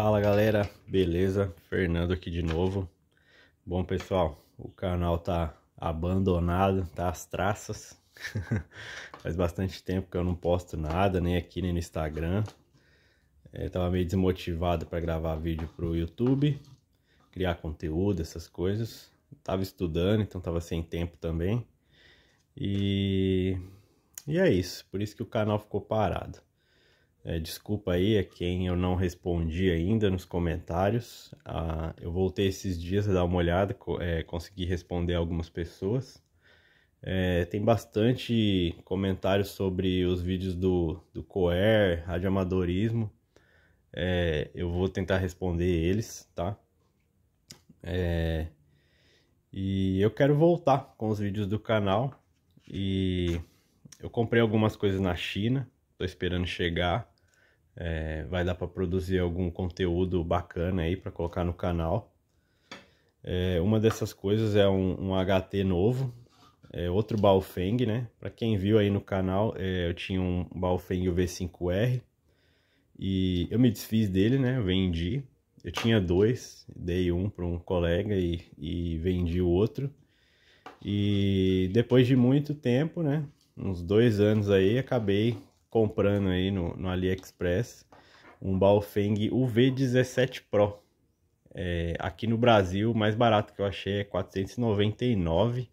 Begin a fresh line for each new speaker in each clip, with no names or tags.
Fala galera, beleza? Fernando aqui de novo. Bom pessoal, o canal tá abandonado, tá as traças. Faz bastante tempo que eu não posto nada, nem aqui nem no Instagram. Eu é, tava meio desmotivado para gravar vídeo pro YouTube, criar conteúdo, essas coisas. Eu tava estudando, então tava sem tempo também. E... e é isso, por isso que o canal ficou parado. É, desculpa aí a quem eu não respondi ainda nos comentários. Ah, eu voltei esses dias a dar uma olhada, é, consegui responder algumas pessoas. É, tem bastante comentário sobre os vídeos do, do Coer, radioamadorismo. É, eu vou tentar responder eles, tá? É, e eu quero voltar com os vídeos do canal. E eu comprei algumas coisas na China. Tô esperando chegar. É, vai dar para produzir algum conteúdo bacana aí para colocar no canal. É, uma dessas coisas é um, um HT novo, é outro Baofeng, né? Para quem viu aí no canal, é, eu tinha um Baofeng V5R e eu me desfiz dele, né? Vendi. Eu tinha dois, dei um para um colega e, e vendi o outro. E depois de muito tempo, né? Uns dois anos aí, acabei comprando aí no, no AliExpress um Baofeng UV17 Pro. É, aqui no Brasil, o mais barato que eu achei é 499.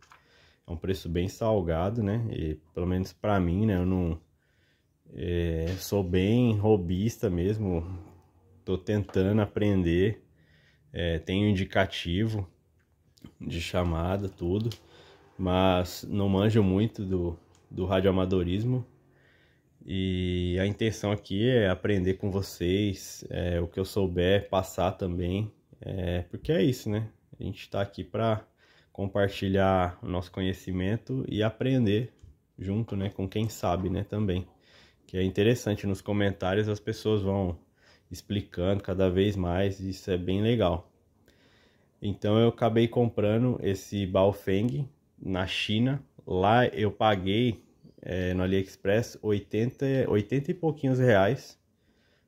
É um preço bem salgado, né? E, pelo menos para mim, né? Eu não é, sou bem robista mesmo. Tô tentando aprender. É, tenho indicativo de chamada, tudo. Mas não manjo muito do, do radioamadorismo. E a intenção aqui é aprender com vocês, é, o que eu souber passar também, é, porque é isso, né? A gente está aqui para compartilhar o nosso conhecimento e aprender junto, né, com quem sabe, né, também. Que é interessante nos comentários as pessoas vão explicando cada vez mais, isso é bem legal. Então eu acabei comprando esse Baofeng na China. Lá eu paguei é, no AliExpress, 80, 80 e pouquinhos reais.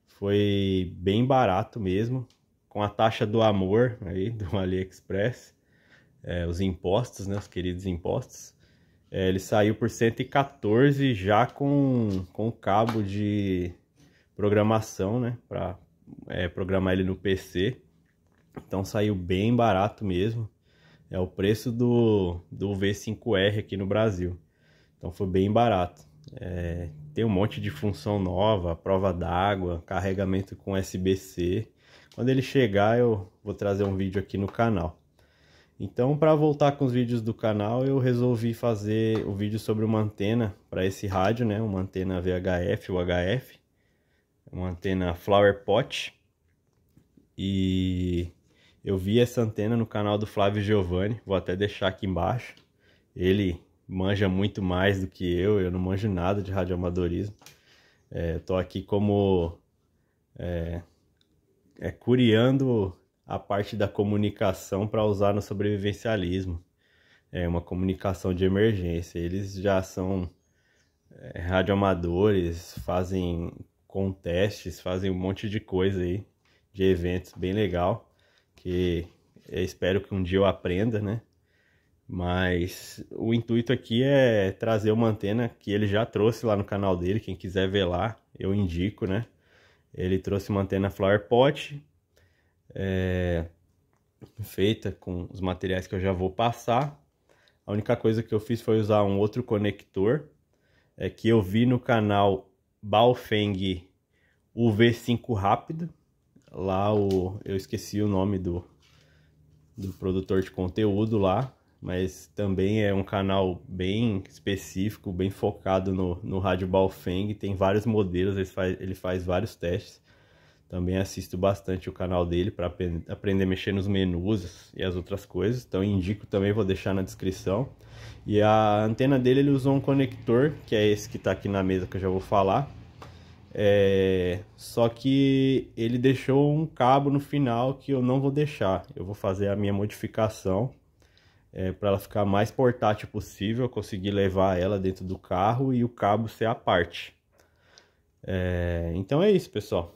Foi bem barato mesmo, com a taxa do amor aí do AliExpress, é, os impostos, né, os queridos impostos. É, ele saiu por 114 já com, com cabo de programação, né, para é, programar ele no PC. Então saiu bem barato mesmo. É o preço do, do V5R aqui no Brasil. Então foi bem barato. É, tem um monte de função nova, prova d'água, carregamento com USB-C. Quando ele chegar, eu vou trazer um vídeo aqui no canal. Então, para voltar com os vídeos do canal, eu resolvi fazer o vídeo sobre uma antena para esse rádio, né? Uma antena VHF UHF. HF, uma antena Flower Pot. E eu vi essa antena no canal do Flávio Giovanni, vou até deixar aqui embaixo. Ele manja muito mais do que eu, eu não manjo nada de radioamadorismo. É, tô aqui como é, é, curiando a parte da comunicação para usar no sobrevivencialismo. É uma comunicação de emergência. Eles já são é, radioamadores, fazem contestes, fazem um monte de coisa aí, de eventos bem legal, que eu espero que um dia eu aprenda, né? Mas o intuito aqui é trazer uma antena que ele já trouxe lá no canal dele, quem quiser ver lá, eu indico, né? Ele trouxe uma antena Flower Pot, é, feita com os materiais que eu já vou passar. A única coisa que eu fiz foi usar um outro conector, é, que eu vi no canal Baofeng UV5 Rápido. Lá o, eu esqueci o nome do, do produtor de conteúdo lá, mas também é um canal bem específico, bem focado no, no rádio Balfeng, tem vários modelos, ele faz, ele faz vários testes. Também assisto bastante o canal dele para aprender a mexer nos menus e as outras coisas. Então indico também, vou deixar na descrição. E a antena dele ele usou um conector, que é esse que está aqui na mesa que eu já vou falar. É... Só que ele deixou um cabo no final que eu não vou deixar. Eu vou fazer a minha modificação é, para ela ficar mais portátil possível, conseguir levar ela dentro do carro e o cabo ser a parte. É, então é isso, pessoal.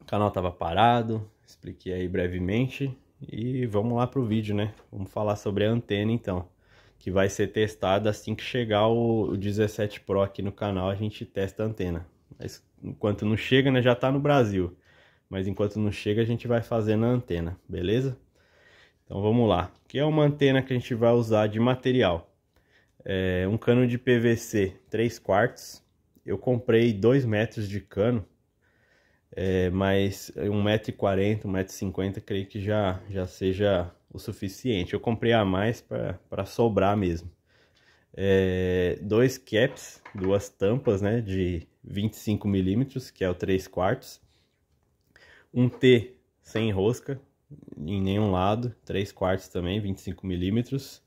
O canal estava parado, expliquei aí brevemente e vamos lá para o vídeo, né? Vamos falar sobre a antena então, que vai ser testada assim que chegar o 17 Pro aqui no canal, a gente testa a antena. Mas enquanto não chega, né, já está no Brasil. Mas enquanto não chega, a gente vai fazendo a antena, beleza? Então vamos lá, que é uma antena que a gente vai usar de material. É um cano de PVC 3 quartos, eu comprei 2 metros de cano, é, mas 1,40m, 1,50m creio que já, já seja o suficiente. Eu comprei a mais para sobrar mesmo. É, dois caps, duas tampas né, de 25mm, que é o 3 quartos. Um T sem rosca, em nenhum lado, 3 quartos também, 25 milímetros,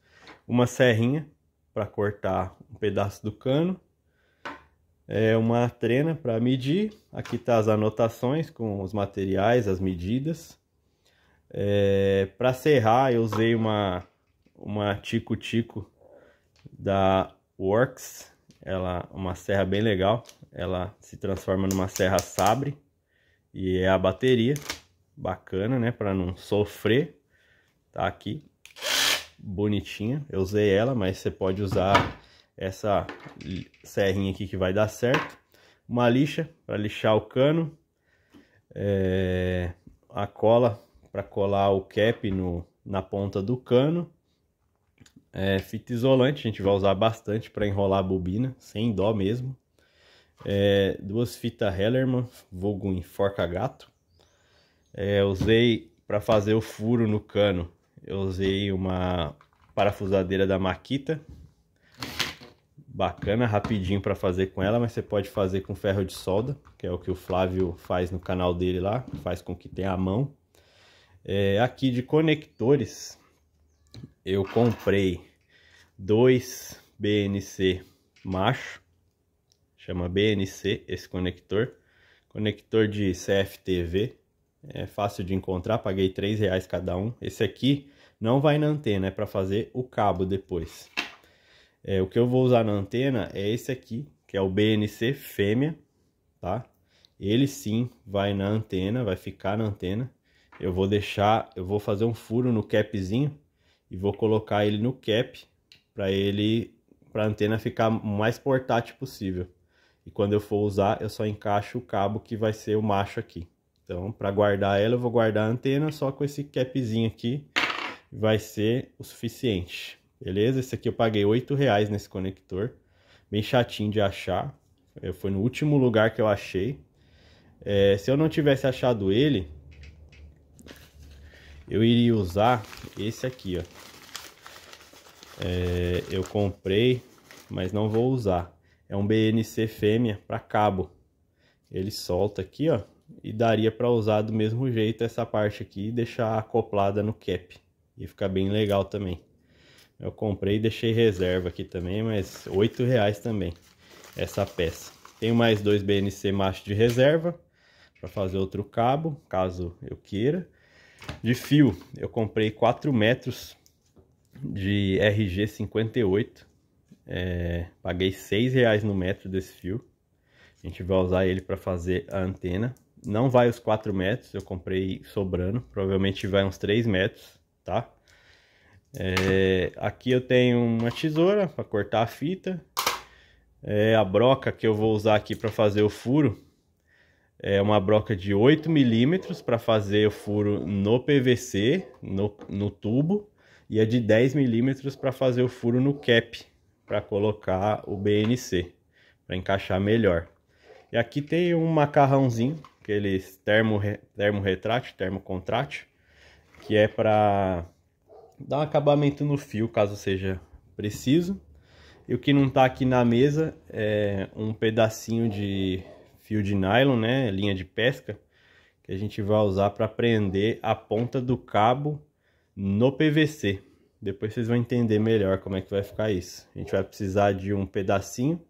uma serrinha para cortar um pedaço do cano, é uma trena para medir, aqui tá as anotações com os materiais, as medidas, é, para serrar eu usei uma uma tico-tico da Works, ela uma serra bem legal, ela se transforma numa serra sabre e é a bateria bacana, né? Para não sofrer. Tá aqui, bonitinha. Eu usei ela, mas você pode usar essa serrinha aqui que vai dar certo. Uma lixa para lixar o cano. É... a cola para colar o cap no, na ponta do cano. É, fita isolante, a gente vai usar bastante para enrolar a bobina, sem dó mesmo. É, duas fitas Hellerman, vulgo em forca gato. É, usei para fazer o furo no cano. Eu usei uma parafusadeira da Makita. Bacana, rapidinho para fazer com ela, mas você pode fazer com ferro de solda, que é o que o Flávio faz no canal dele lá, faz com que tenha a mão. É, aqui de conectores, eu comprei dois BNC macho, chama BNC esse conector, conector de CFTV, é fácil de encontrar, paguei 3 reais cada um. Esse aqui não vai na antena, é para fazer o cabo depois. É, o que eu vou usar na antena é esse aqui, que é o BNC fêmea, tá? Ele sim vai na antena, vai ficar na antena. Eu vou deixar, eu vou fazer um furo no capzinho e vou colocar ele no cap para ele para a antena ficar o mais portátil possível. E quando eu for usar, eu só encaixo o cabo que vai ser o macho aqui. Então, para guardar ela, eu vou guardar a antena só com esse capzinho aqui. Vai ser o suficiente. Beleza? Esse aqui eu paguei 8 reais nesse conector. Bem chatinho de achar. Eu, foi no último lugar que eu achei. É, se eu não tivesse achado ele, eu iria usar esse aqui, ó. É, eu comprei, mas não vou usar. É um BNC fêmea para cabo. Ele solta aqui, ó e daria para usar do mesmo jeito essa parte aqui e deixar acoplada no cap. e ficar bem legal também. Eu comprei e deixei reserva aqui também, mas R$ reais também essa peça. Tenho mais dois BNC macho de reserva para fazer outro cabo, caso eu queira. De fio, eu comprei 4 metros de RG58. É, paguei 6 reais no metro desse fio. A gente vai usar ele para fazer a antena. Não vai os 4 metros, eu comprei sobrando, provavelmente vai uns 3 metros, tá? É, aqui eu tenho uma tesoura para cortar a fita. É, a broca que eu vou usar aqui para fazer o furo é uma broca de 8 milímetros para fazer o furo no PVC, no, no tubo, e a é de 10 milímetros para fazer o furo no cap, para colocar o BNC, para encaixar melhor. E aqui tem um macarrãozinho aqueles termo, termo retrate, termo contrate, que é para dar um acabamento no fio, caso seja preciso. E o que não está aqui na mesa é um pedacinho de fio de nylon, né, linha de pesca, que a gente vai usar para prender a ponta do cabo no PVC. Depois vocês vão entender melhor como é que vai ficar isso. A gente vai precisar de um pedacinho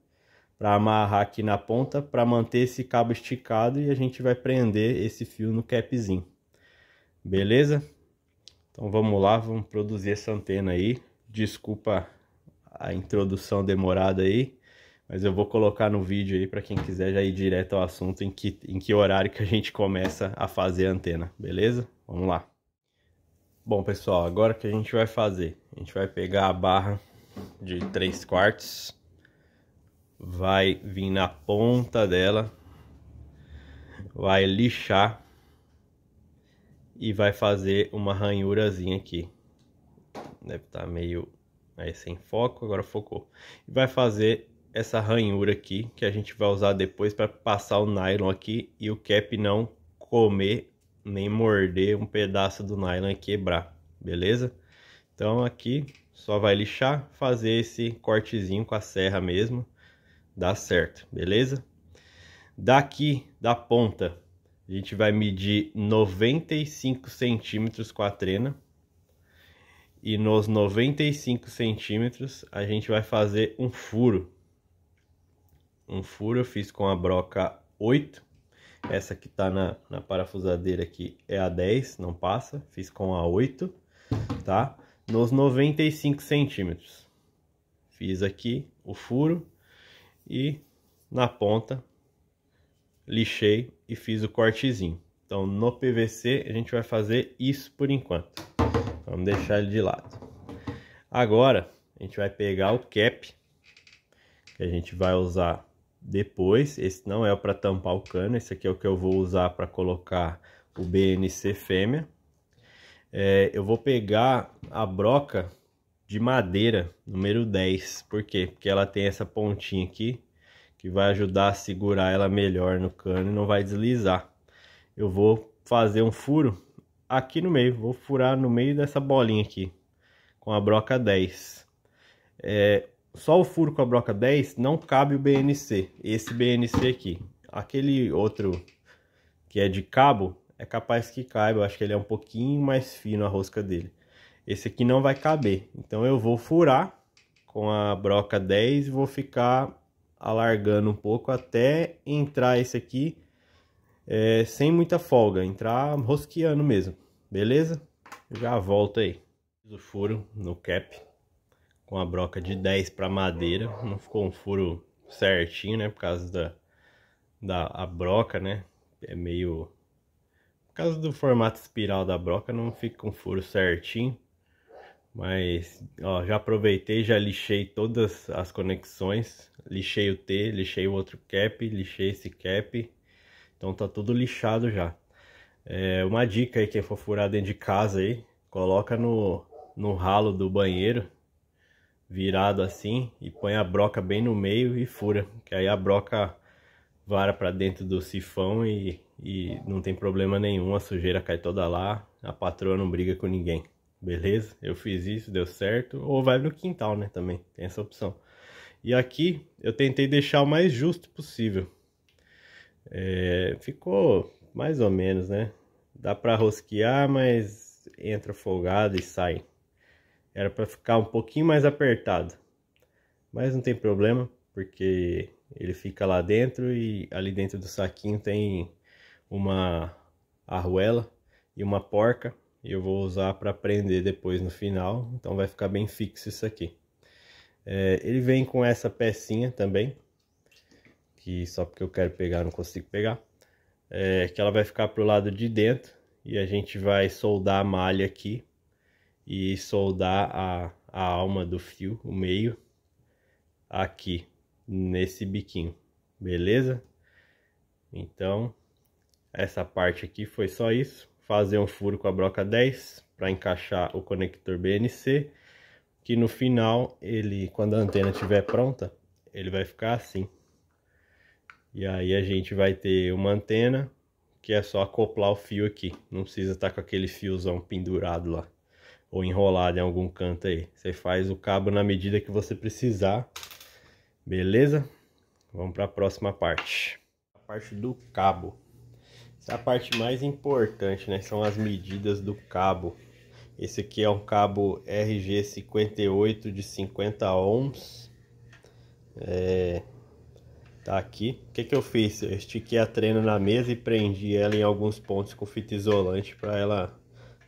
para amarrar aqui na ponta para manter esse cabo esticado e a gente vai prender esse fio no capzinho. Beleza? Então vamos lá, vamos produzir essa antena aí. Desculpa a introdução demorada aí, mas eu vou colocar no vídeo aí para quem quiser já ir direto ao assunto em que, em que horário que a gente começa a fazer a antena, beleza? Vamos lá. Bom pessoal, agora o que a gente vai fazer? A gente vai pegar a barra de 3 quartos vai vir na ponta dela, vai lixar e vai fazer uma ranhurazinha aqui. Deve estar tá meio aí sem foco, agora focou. E vai fazer essa ranhura aqui que a gente vai usar depois para passar o nylon aqui e o cap não comer nem morder um pedaço do nylon e quebrar, beleza? Então aqui só vai lixar, fazer esse cortezinho com a serra mesmo dá certo, beleza? Daqui da ponta, a gente vai medir 95 centímetros com a trena. E nos 95 centímetros, a gente vai fazer um furo. Um furo eu fiz com a broca 8. Essa que tá na, na parafusadeira aqui é a 10, não passa. Fiz com a 8, tá? Nos 95 centímetros. Fiz aqui o furo e na ponta lixei e fiz o cortezinho. Então no PVC a gente vai fazer isso por enquanto. Vamos deixar ele de lado. Agora a gente vai pegar o cap que a gente vai usar depois. Esse não é para tampar o cano, esse aqui é o que eu vou usar para colocar o BNC fêmea. É, eu vou pegar a broca de madeira, número 10. Por quê? Porque ela tem essa pontinha aqui, que vai ajudar a segurar ela melhor no cano e não vai deslizar. Eu vou fazer um furo aqui no meio, vou furar no meio dessa bolinha aqui, com a broca 10. É, só o furo com a broca 10 não cabe o BNC, esse BNC aqui. Aquele outro que é de cabo, é capaz que caiba, eu acho que ele é um pouquinho mais fino a rosca dele. Esse aqui não vai caber. Então eu vou furar com a broca 10 vou ficar alargando um pouco até entrar esse aqui é, sem muita folga, entrar rosqueando mesmo, beleza? já volto aí. Fiz o furo no cap com a broca de 10 para madeira, não ficou um furo certinho, né, por causa da, da a broca, né, é meio... Por causa do formato espiral da broca não fica um furo certinho. Mas, ó, já aproveitei, já lixei todas as conexões. Lixei o T, lixei o outro cap, lixei esse cap. Então tá tudo lixado já. É, uma dica aí, quem for furar dentro de casa aí, coloca no, no ralo do banheiro, virado assim, e põe a broca bem no meio e fura. Que aí a broca vara para dentro do sifão e, e não tem problema nenhum, a sujeira cai toda lá, a patroa não briga com ninguém. Beleza? Eu fiz isso, deu certo. Ou vai no quintal, né? Também tem essa opção. E aqui eu tentei deixar o mais justo possível. É, ficou mais ou menos, né? Dá para rosquear, mas entra folgado e sai. Era para ficar um pouquinho mais apertado. Mas não tem problema, porque ele fica lá dentro e ali dentro do saquinho tem uma arruela e uma porca e eu vou usar para prender depois no final, então vai ficar bem fixo isso aqui. É, ele vem com essa pecinha também, que só porque eu quero pegar não consigo pegar, é, que ela vai ficar para o lado de dentro e a gente vai soldar a malha aqui e soldar a, a alma do fio, o meio, aqui nesse biquinho, beleza? Então, essa parte aqui foi só isso fazer um furo com a broca 10 para encaixar o conector BNC, que no final, ele, quando a antena estiver pronta, ele vai ficar assim. E aí a gente vai ter uma antena que é só acoplar o fio aqui. Não precisa estar tá com aquele fiozão pendurado lá ou enrolado em algum canto aí. Você faz o cabo na medida que você precisar. Beleza? Vamos para a próxima parte. A parte do cabo. Essa é a parte mais importante, né? São as medidas do cabo. Esse aqui é um cabo RG58 de 50 ohms. É, tá aqui. O que, que eu fiz? Eu estiquei a trena na mesa e prendi ela em alguns pontos com fita isolante para ela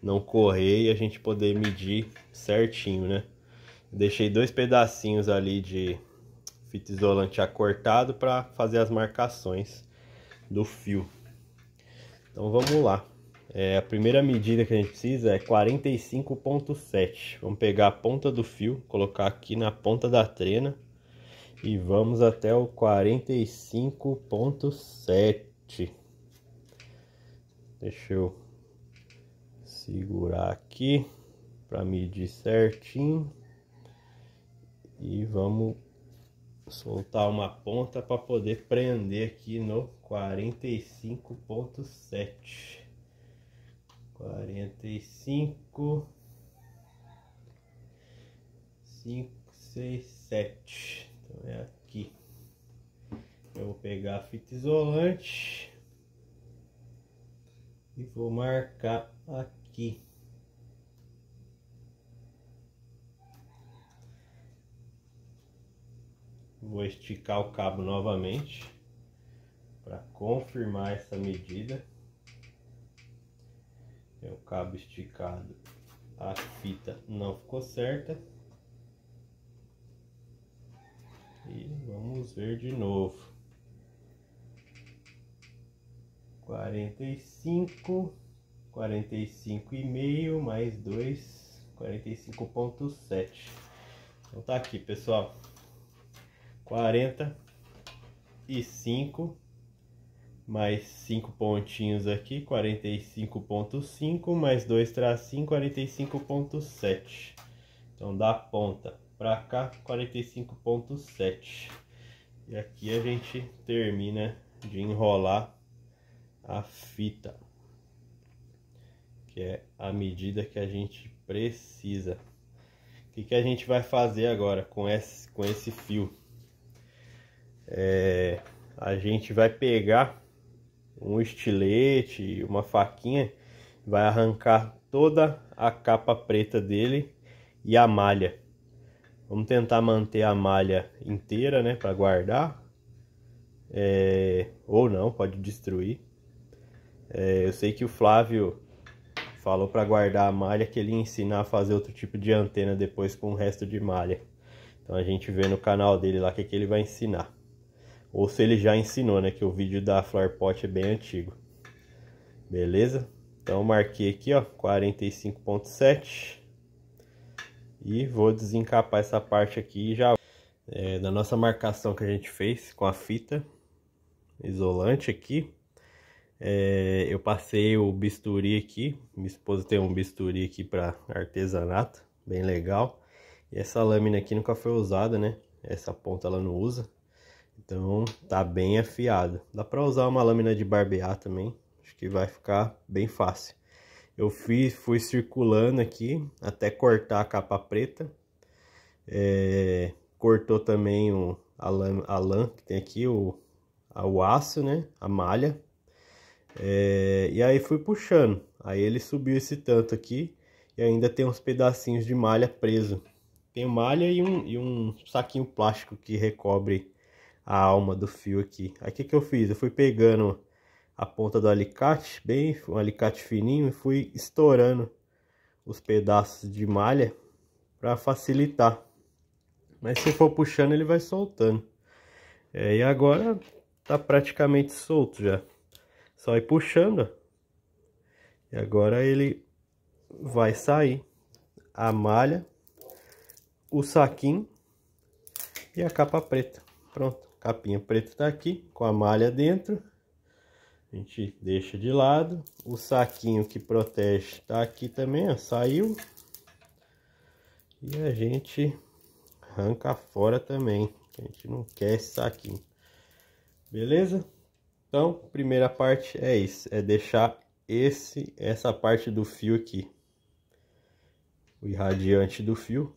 não correr e a gente poder medir certinho, né? Deixei dois pedacinhos ali de fita isolante acortado para fazer as marcações do fio. Então vamos lá. É, a primeira medida que a gente precisa é 45.7. Vamos pegar a ponta do fio, colocar aqui na ponta da trena e vamos até o 45.7. Deixa eu segurar aqui para medir certinho e vamos soltar uma ponta para poder prender aqui no 45.7 45 5 6 7 então é aqui eu vou pegar a fita isolante e vou marcar aqui Vou esticar o cabo novamente para confirmar essa medida. É o cabo esticado, a fita não ficou certa. E vamos ver de novo. 45, 45 e meio mais 2, 45.7. Então tá aqui, pessoal. 45 mais 5 pontinhos aqui, 45.5 mais 2 tracinho, 45.7. Então da ponta para cá, 45.7. E aqui a gente termina de enrolar a fita, que é a medida que a gente precisa. O que, que a gente vai fazer agora com esse, com esse fio? é, a gente vai pegar um estilete, uma faquinha, vai arrancar toda a capa preta dele e a malha. Vamos tentar manter a malha inteira, né, para guardar, é, ou não, pode destruir. É, eu sei que o Flávio falou para guardar a malha que ele ia ensinar a fazer outro tipo de antena depois com o resto de malha. Então a gente vê no canal dele lá o que, que ele vai ensinar. Ou se ele já ensinou, né? Que o vídeo da Flower Pot é bem antigo. Beleza? Então marquei aqui, ó, 45.7. E vou desencapar essa parte aqui já. É, da nossa marcação que a gente fez com a fita isolante aqui. É, eu passei o bisturi aqui. Minha esposa tem um bisturi aqui para artesanato. Bem legal. E essa lâmina aqui nunca foi usada, né? Essa ponta ela não usa. Então tá bem afiado. Dá para usar uma lâmina de barbear também. Acho que vai ficar bem fácil. Eu fiz, fui circulando aqui até cortar a capa preta. É, cortou também o, a, lã, a lã que tem aqui, o, a, o aço, né? A malha. É, e aí fui puxando. Aí ele subiu esse tanto aqui. E ainda tem uns pedacinhos de malha preso. Tem malha e um, e um saquinho plástico que recobre a alma do fio aqui. Aí o que, que eu fiz? Eu fui pegando a ponta do alicate, bem, um alicate fininho, e fui estourando os pedaços de malha para facilitar. Mas se for puxando, ele vai soltando. É, e agora tá praticamente solto já. Só ir puxando. E agora ele vai sair a malha, o saquinho e a capa preta. Pronto capinha preta está aqui, com a malha dentro. A gente deixa de lado. O saquinho que protege está aqui também, ó, saiu. E a gente arranca fora também, a gente não quer esse saquinho. Beleza? Então, primeira parte é isso, é deixar esse essa parte do fio aqui. O irradiante do fio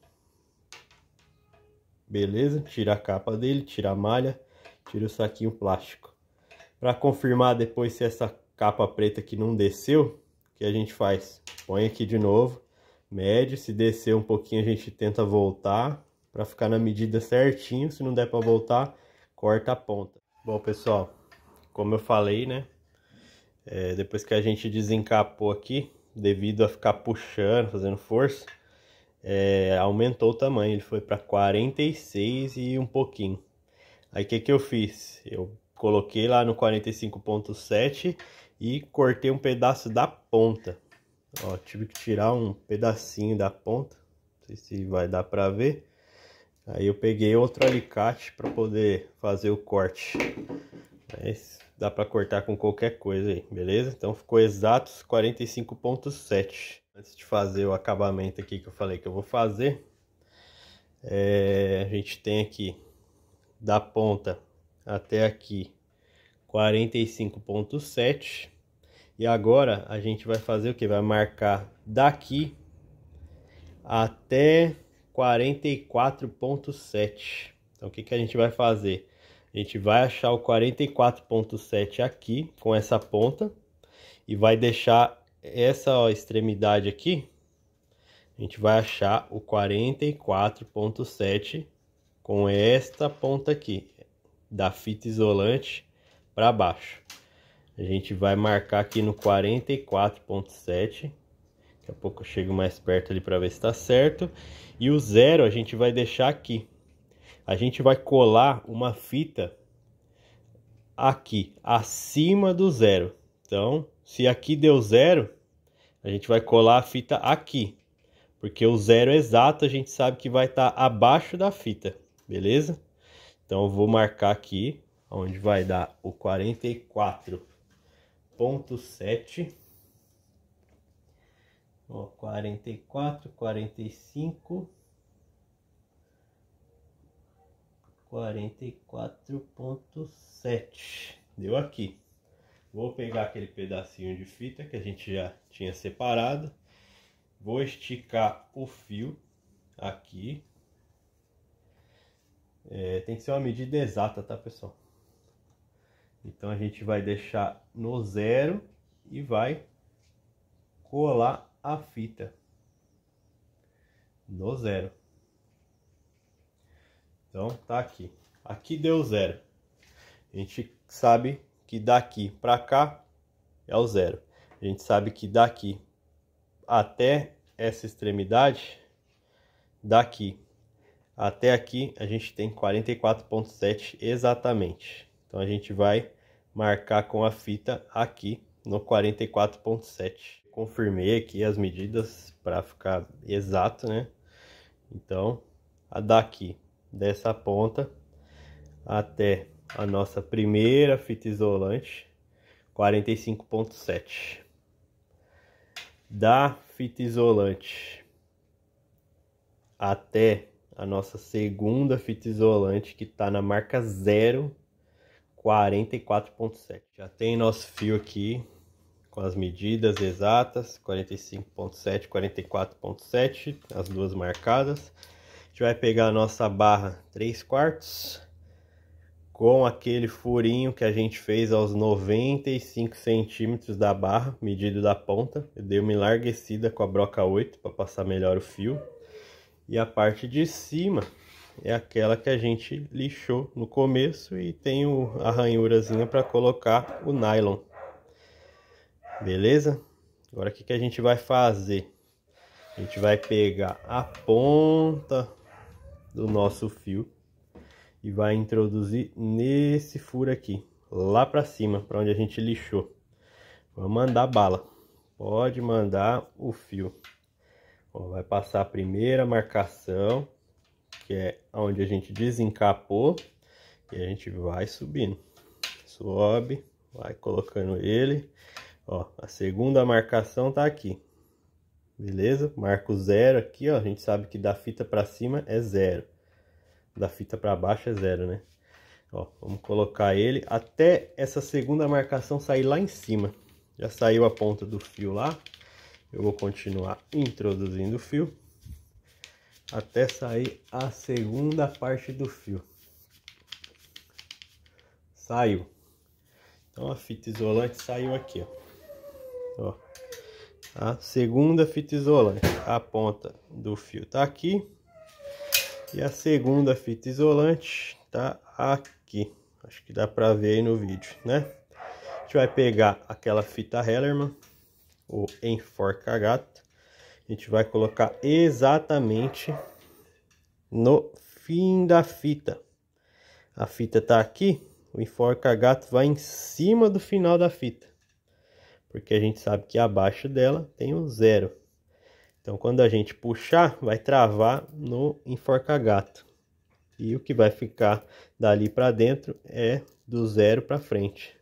Beleza? Tira a capa dele, tira a malha, tira o saquinho plástico. Para confirmar depois se essa capa preta aqui não desceu, o que a gente faz? Põe aqui de novo, mede, se descer um pouquinho a gente tenta voltar para ficar na medida certinho, se não der para voltar, corta a ponta. Bom, pessoal, como eu falei, né? É, depois que a gente desencapou aqui, devido a ficar puxando, fazendo força, é, aumentou o tamanho, ele foi para 46 e um pouquinho. Aí o que, que eu fiz? Eu coloquei lá no 45.7 e cortei um pedaço da ponta. Ó, tive que tirar um pedacinho da ponta, não sei se vai dar para ver. Aí eu peguei outro alicate para poder fazer o corte. Mas dá para cortar com qualquer coisa aí, beleza? Então ficou exatos 45.7 antes de fazer o acabamento aqui que eu falei que eu vou fazer, é, a gente tem aqui da ponta até aqui 45.7 e agora a gente vai fazer o que? Vai marcar daqui até 44.7. Então o que, que a gente vai fazer? A gente vai achar o 44.7 aqui com essa ponta e vai deixar essa ó, extremidade aqui, a gente vai achar o 44.7 com esta ponta aqui, da fita isolante para baixo. A gente vai marcar aqui no 44.7, daqui a pouco eu chego mais perto ali para ver se está certo. E o zero a gente vai deixar aqui. A gente vai colar uma fita aqui, acima do zero. Então, se aqui deu zero, a gente vai colar a fita aqui. Porque o zero exato a gente sabe que vai estar tá abaixo da fita, beleza? Então eu vou marcar aqui onde vai dar o 44.7 Ó, 44, 45 44.7 deu aqui Vou pegar aquele pedacinho de fita que a gente já tinha separado. Vou esticar o fio aqui. É, tem que ser uma medida exata, tá pessoal? Então a gente vai deixar no zero e vai colar a fita no zero. Então tá aqui. Aqui deu zero. A gente sabe que daqui para cá é o zero. A gente sabe que daqui até essa extremidade, daqui até aqui, a gente tem 44.7 exatamente. Então a gente vai marcar com a fita aqui no 44.7. Confirmei aqui as medidas para ficar exato, né? Então, a daqui dessa ponta até a nossa primeira fita isolante 45.7 da fita isolante até a nossa segunda fita isolante que está na marca 0 44.7 já tem nosso fio aqui com as medidas exatas 45.7 44.7 as duas marcadas a gente vai pegar a nossa barra 3 quartos com aquele furinho que a gente fez aos 95 centímetros da barra, medido da ponta. Eu dei uma enlarguecida com a broca 8 para passar melhor o fio. E a parte de cima é aquela que a gente lixou no começo e tem o, a ranhurazinha para colocar o nylon. Beleza? Agora o que, que a gente vai fazer? A gente vai pegar a ponta do nosso fio e vai introduzir nesse furo aqui, lá para cima, para onde a gente lixou. Vamos mandar bala. Pode mandar o fio. Ó, vai passar a primeira marcação, que é onde a gente desencapou, e a gente vai subindo. Sobe, vai colocando ele. Ó, a segunda marcação tá aqui. Beleza? Marco zero aqui, ó. A gente sabe que da fita para cima é zero da fita para baixo é zero, né? Ó, vamos colocar ele até essa segunda marcação sair lá em cima. Já saiu a ponta do fio lá. Eu vou continuar introduzindo o fio até sair a segunda parte do fio. Saiu. Então a fita isolante saiu aqui, ó. ó. A segunda fita isolante, a ponta do fio tá aqui e a segunda fita isolante tá aqui. Acho que dá pra ver aí no vídeo, né? A gente vai pegar aquela fita Hellerman, ou enforca gato. A gente vai colocar exatamente no fim da fita. A fita tá aqui, o enforca gato vai em cima do final da fita. Porque a gente sabe que abaixo dela tem o um zero. Então, quando a gente puxar, vai travar no enforca-gato. E o que vai ficar dali para dentro é do zero para frente.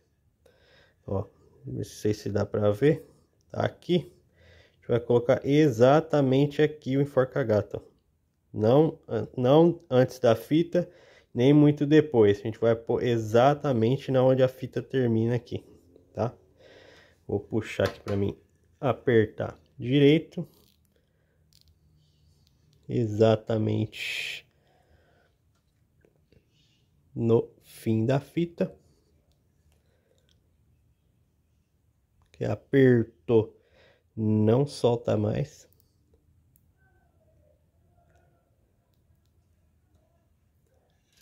Ó, não sei se dá para ver. Tá aqui. A gente vai colocar exatamente aqui o enforca-gato. Não, não antes da fita, nem muito depois. A gente vai pôr exatamente na onde a fita termina aqui, tá? Vou puxar aqui para mim apertar direito exatamente no fim da fita. Que apertou, não solta mais.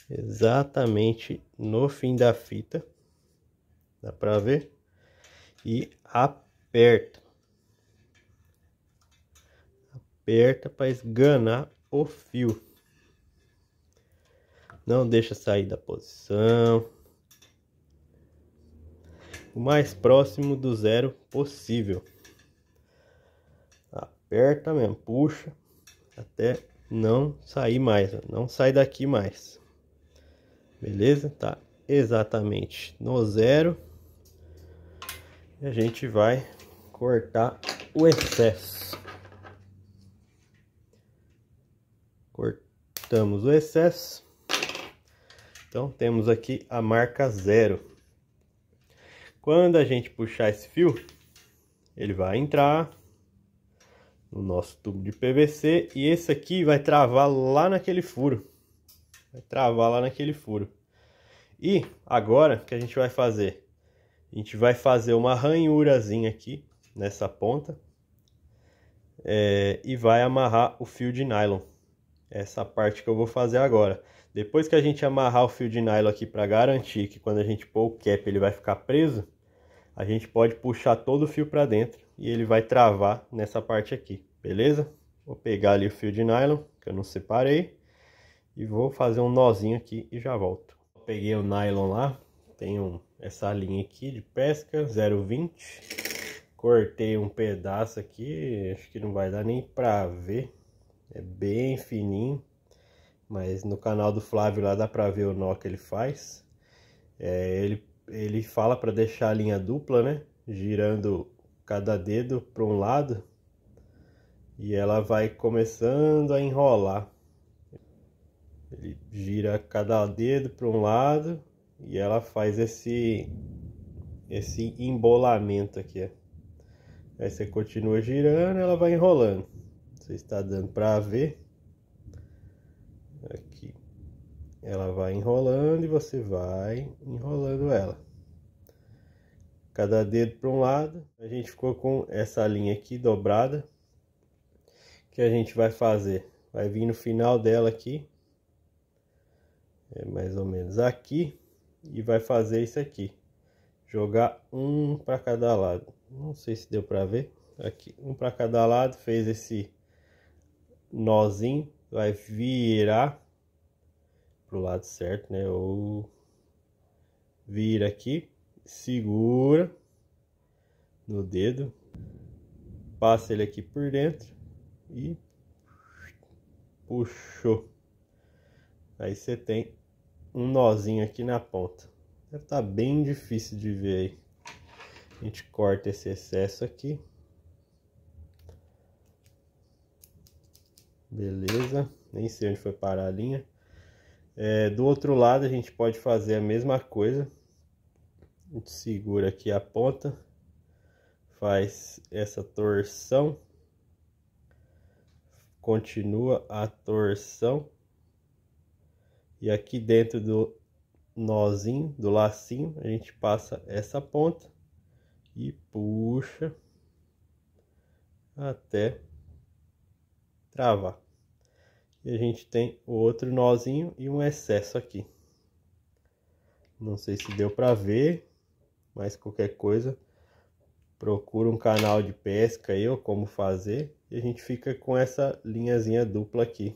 Exatamente no fim da fita. Dá para ver? E aperta aperta para esganar o fio. Não deixa sair da posição. O mais próximo do zero possível. Aperta mesmo, puxa até não sair mais, não sai daqui mais. Beleza? Tá exatamente no zero. E a gente vai cortar o excesso. cortamos o excesso. Então temos aqui a marca zero. Quando a gente puxar esse fio, ele vai entrar no nosso tubo de PVC e esse aqui vai travar lá naquele furo. Vai travar lá naquele furo. E agora o que a gente vai fazer? A gente vai fazer uma ranhurazinha aqui nessa ponta é, e vai amarrar o fio de nylon essa parte que eu vou fazer agora. Depois que a gente amarrar o fio de nylon aqui para garantir que quando a gente pôr o cap ele vai ficar preso, a gente pode puxar todo o fio para dentro e ele vai travar nessa parte aqui, beleza? Vou pegar ali o fio de nylon que eu não separei e vou fazer um nozinho aqui e já volto. Peguei o nylon lá, tenho essa linha aqui de pesca 0,20. Cortei um pedaço aqui, acho que não vai dar nem para ver é bem fininho, mas no canal do Flávio lá dá pra ver o nó que ele faz. É, ele, ele fala para deixar a linha dupla, né? Girando cada dedo para um lado. E ela vai começando a enrolar. Ele gira cada dedo para um lado e ela faz esse esse embolamento aqui. Ó. Aí você continua girando, ela vai enrolando se está dando para ver aqui ela vai enrolando e você vai enrolando ela cada dedo para um lado a gente ficou com essa linha aqui dobrada que a gente vai fazer vai vir no final dela aqui é mais ou menos aqui e vai fazer isso aqui jogar um para cada lado não sei se deu para ver aqui um para cada lado fez esse nozinho, vai virar pro lado certo, né? Ou vira aqui, segura no dedo, passa ele aqui por dentro e puxou. Aí você tem um nozinho aqui na ponta. Deve estar tá bem difícil de ver aí. A gente corta esse excesso aqui. Beleza, nem sei onde foi parar a linha. É, do outro lado a gente pode fazer a mesma coisa. A gente segura aqui a ponta, faz essa torção, continua a torção. E aqui dentro do nozinho, do lacinho, a gente passa essa ponta e puxa até travar. E a gente tem outro nozinho e um excesso aqui. Não sei se deu para ver, mas qualquer coisa, procura um canal de pesca aí, ou como fazer. E a gente fica com essa linhazinha dupla aqui.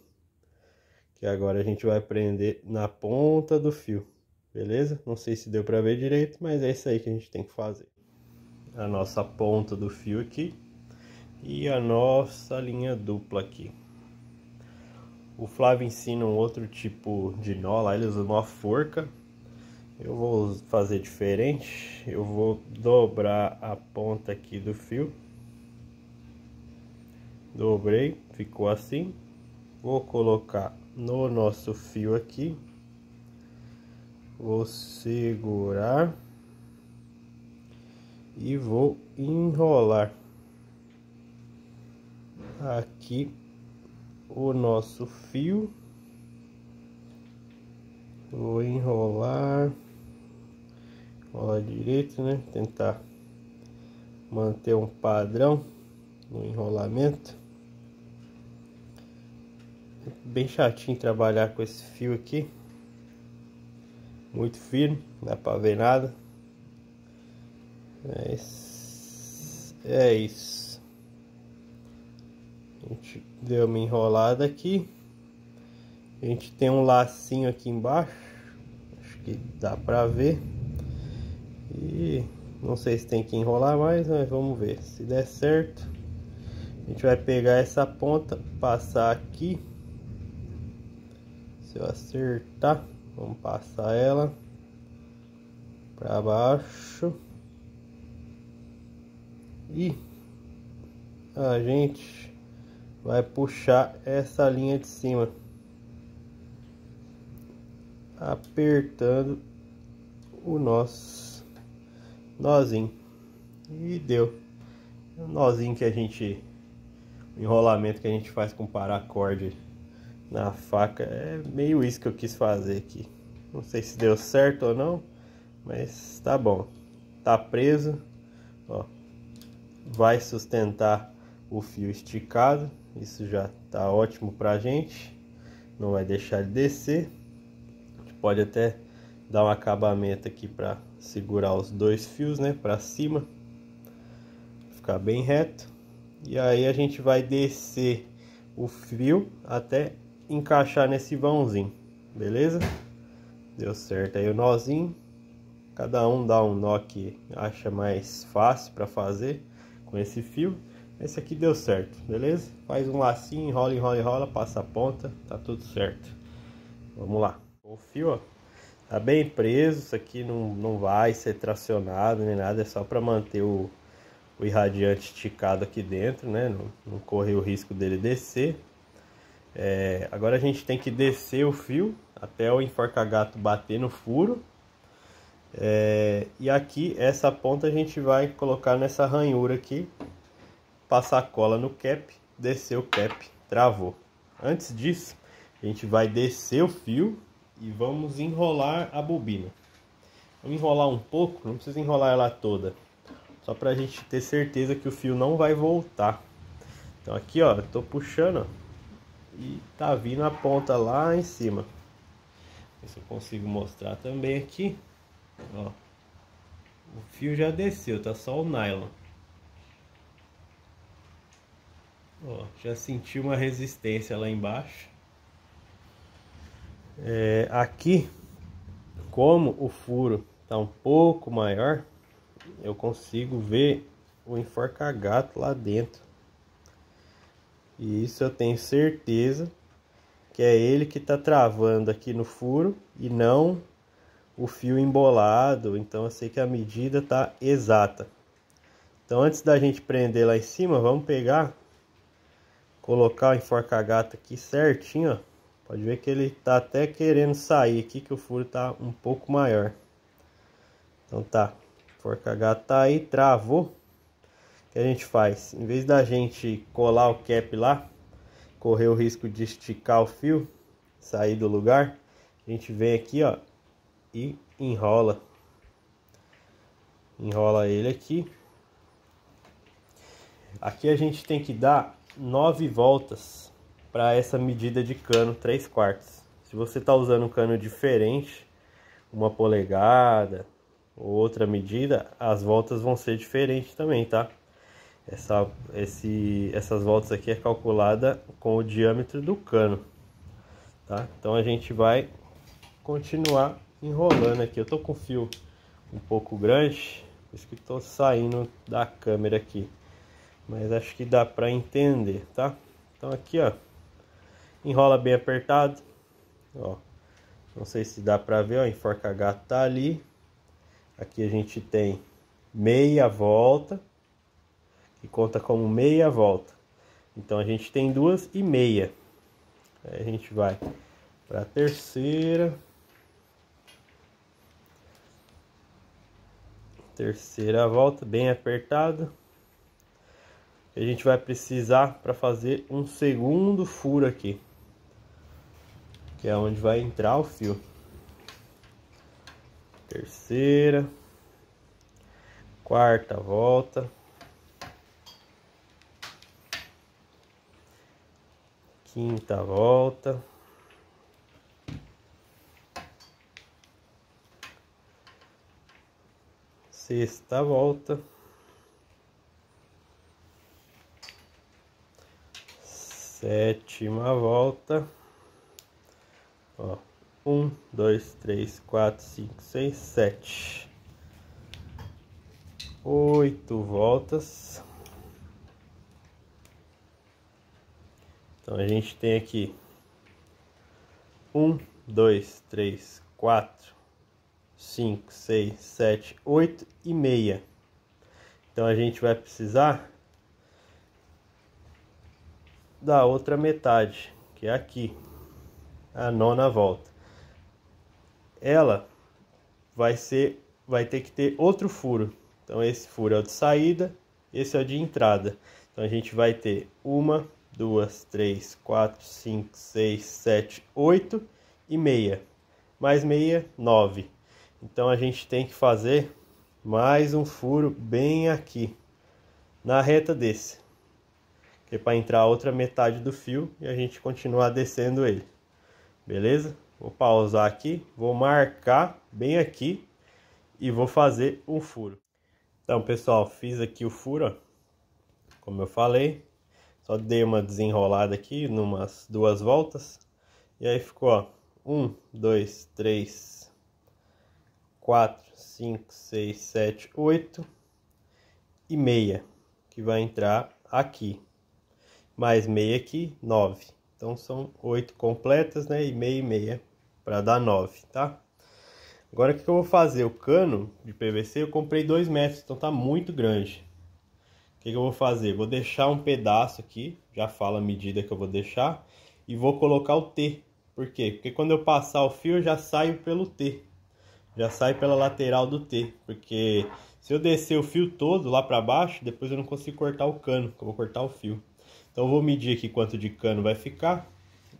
Que agora a gente vai prender na ponta do fio, beleza? Não sei se deu para ver direito, mas é isso aí que a gente tem que fazer. A nossa ponta do fio aqui e a nossa linha dupla aqui. O Flávio ensina um outro tipo de nó lá, ele usa uma forca. Eu vou fazer diferente. Eu vou dobrar a ponta aqui do fio. Dobrei, ficou assim. Vou colocar no nosso fio aqui. Vou segurar e vou enrolar aqui o nosso fio. Vou enrolar, enrolar direito, né? Tentar manter um padrão no enrolamento. É bem chatinho trabalhar com esse fio aqui. Muito firme, não dá pra ver nada. é isso. É a gente deu uma enrolada aqui a gente tem um lacinho aqui embaixo acho que dá pra ver e não sei se tem que enrolar mais mas vamos ver se der certo a gente vai pegar essa ponta passar aqui se eu acertar vamos passar ela para baixo e a gente vai puxar essa linha de cima apertando o nosso nozinho e deu o nozinho que a gente o enrolamento que a gente faz com paracorde na faca é meio isso que eu quis fazer aqui não sei se deu certo ou não mas tá bom tá preso ó vai sustentar o fio esticado isso já está ótimo para a gente. Não vai deixar ele descer. A gente pode até dar um acabamento aqui para segurar os dois fios, né, para cima. Ficar bem reto. E aí a gente vai descer o fio até encaixar nesse vãozinho, beleza? Deu certo aí o nozinho. Cada um dá um nó que acha mais fácil para fazer com esse fio. Esse aqui deu certo, beleza? Faz um lacinho, enrola, enrola, enrola, passa a ponta, tá tudo certo. Vamos lá. O fio, ó, tá bem preso, isso aqui não, não vai ser tracionado nem nada, é só para manter o, o irradiante esticado aqui dentro, né? Não, não correr o risco dele descer. É, agora a gente tem que descer o fio até o enforca-gato bater no furo. É, e aqui, essa ponta a gente vai colocar nessa ranhura aqui passar cola no cap, descer o cap, travou. Antes disso, a gente vai descer o fio e vamos enrolar a bobina. Vamos enrolar um pouco, não precisa enrolar ela toda, só para a gente ter certeza que o fio não vai voltar. Então aqui ó, eu tô puxando ó, e tá vindo a ponta lá em cima. Ver se eu consigo mostrar também aqui, ó. O fio já desceu, tá só o nylon. Ó, já senti uma resistência lá embaixo. É, aqui, como o furo está um pouco maior, eu consigo ver o enforca-gato lá dentro. E isso eu tenho certeza que é ele que está travando aqui no furo e não o fio embolado. Então eu sei que a medida está exata. Então antes da gente prender lá em cima, vamos pegar colocar o enforca-gato aqui certinho, ó. Pode ver que ele tá até querendo sair aqui, que o furo tá um pouco maior. Então tá, enforca-gato tá aí, travou. O que a gente faz? Em vez da gente colar o cap lá, correr o risco de esticar o fio, sair do lugar, a gente vem aqui, ó, e enrola. Enrola ele aqui. Aqui a gente tem que dar nove voltas para essa medida de cano 3 quartos. Se você está usando um cano diferente, uma polegada ou outra medida, as voltas vão ser diferentes também, tá? Essa, esse, essas voltas aqui é calculada com o diâmetro do cano, tá? Então a gente vai continuar enrolando aqui. Eu estou com o fio um pouco grande, por isso que estou saindo da câmera aqui. Mas acho que dá para entender, tá? Então aqui, ó. Enrola bem apertado. Ó. Não sei se dá para ver, ó. Enforca gato tá ali. Aqui a gente tem meia volta. Que conta como meia volta. Então a gente tem duas e meia. Aí a gente vai para a terceira. Terceira volta, bem apertado a gente vai precisar para fazer um segundo furo aqui que é onde vai entrar o fio terceira quarta volta quinta volta sexta volta sétima volta. Ó, um, dois, três, quatro, cinco, seis, sete, oito voltas. Então a gente tem aqui um, dois, três, quatro, cinco, seis, sete, oito e meia. Então a gente vai precisar da outra metade, que é aqui, a nona volta. Ela vai ser vai ter que ter outro furo. Então esse furo é o de saída, esse é o de entrada. Então a gente vai ter uma, duas, três, quatro, cinco, seis, sete, oito e meia. Mais meia, nove. Então a gente tem que fazer mais um furo bem aqui, na reta desse que é para entrar a outra metade do fio e a gente continuar descendo ele. Beleza? Vou pausar aqui, vou marcar bem aqui e vou fazer um furo. Então, pessoal, fiz aqui o furo, ó. como eu falei. Só dei uma desenrolada aqui, numas duas voltas. E aí ficou, ó, dois, três, quatro, cinco, seis, sete, oito e meia, que vai entrar aqui mais meia aqui, 9. Então são 8 completas, né? E meia e meia para dar 9, tá? Agora o que eu vou fazer? O cano de PVC eu comprei 2 metros, então tá muito grande. O que, eu vou fazer? Vou deixar um pedaço aqui, já fala a medida que eu vou deixar, e vou colocar o T. Por quê? Porque quando eu passar o fio eu já saio pelo T. Já sai pela lateral do T, porque se eu descer o fio todo lá para baixo, depois eu não consigo cortar o cano, eu vou cortar o fio. Então eu vou medir aqui quanto de cano vai ficar.